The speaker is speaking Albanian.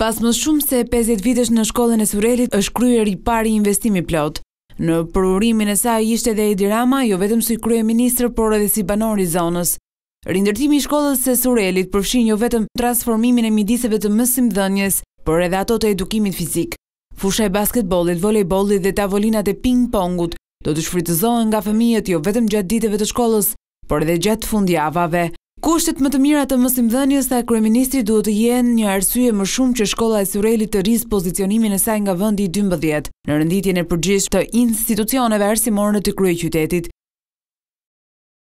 Pas më shumë se 50 vitesh në shkollën e Surelit është kryer i pari investimi plot. Në përurimin e saj ishte dhe Edi Rama, jo vetëm si krye ministrë, por edhe si banori zonës. Rindërtimi i shkollës e Surelit përfshin jo vetëm transformimin e midiseve të mësim dhënjes, por edhe ato të edukimit fizik. Fusha e basketbolit, volejbolit dhe tavolinat e ping-pongut do të shfritëzohen nga fëmijët jo vetëm gjatë diteve të shkollës, por edhe gjatë fundjavave. Kushtet më të mira të mësimdhënjës, tha kryeministri duhet të jenë një arsye më shumë që shkolla e Surelit të rris pozicionimin e saj nga vendi i 12 në rënditjen e përgjithshme të institucioneve arsimore të kryeqytetit.